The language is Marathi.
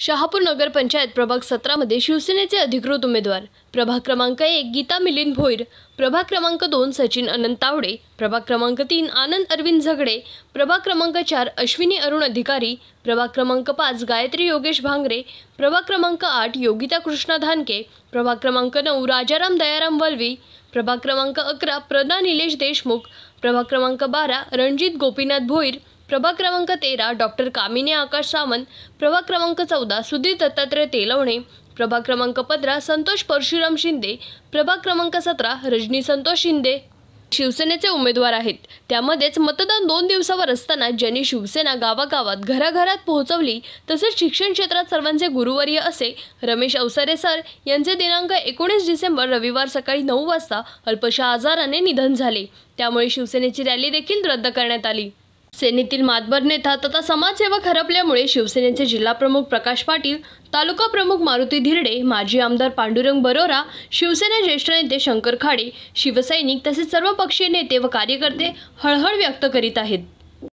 शहापूर नगरपंचायत प्रभाग सतरामध्ये शिवसेनेचे अधिकृत उमेदवार प्रभाग क्रमांक एक गीता मिलिंद भोईर प्रभाग क्रमांक दोन सचिन अनंत तावडे प्रभाग क्रमांक तीन आनंद अरविंद झगडे प्रभाग क्रमांक चार अश्विनी अरुण अधिकारी प्रभाग क्रमांक पाच गायत्री योगेश भांगरे प्रभाग क्रमांक आठ योगिता कृष्णा धानके प्रभाग क्रमांक नऊ राजाराम दयाराम वल्वी प्रभाग क्रमांक अकरा प्रदा निलेश देशमुख प्रभाग क्रमांक बारा रणजित गोपीनाथ भोईर प्रभाग क्रमांक तेरा डॉक्टर कामिनी आकाश सावंत प्रभाग क्रमांक चौदा सुधीर दत्तात्रय तेलवणे प्रभाग क्रमांक पंधरा संतोष परशुराम शिंदे प्रभाग क्रमांक सतरा रजनी संतोष शिंदे शिवसेनेचे उमेदवार आहेत त्यामध्येच मतदान दोन दिवसावर असताना ज्यांनी शिवसेना गावागावात घराघरात पोहोचवली तसेच शिक्षण क्षेत्रात सर्वांचे गुरुवर्य असे रमेश अवसरे सर यांचे दिनांक एकोणीस डिसेंबर रविवार सकाळी नऊ वाजता अल्पशा आजाराने निधन झाले त्यामुळे शिवसेनेची रॅली देखील रद्द करण्यात आली सेनेतील मातबर नेता तथा समाजसेवक हरपल्यामुळे शिवसेनेचे जिल्हाप्रमुख प्रकाश पाटील तालुका प्रमुख मारुती धिरडे माजी आमदार पांडुरंग बरोरा शिवसेना ज्येष्ठ नेते शंकर खाडे शिवसैनिक तसेच सर्व पक्षीय नेते व कार्यकर्ते हळहळ व्यक्त करीत आहेत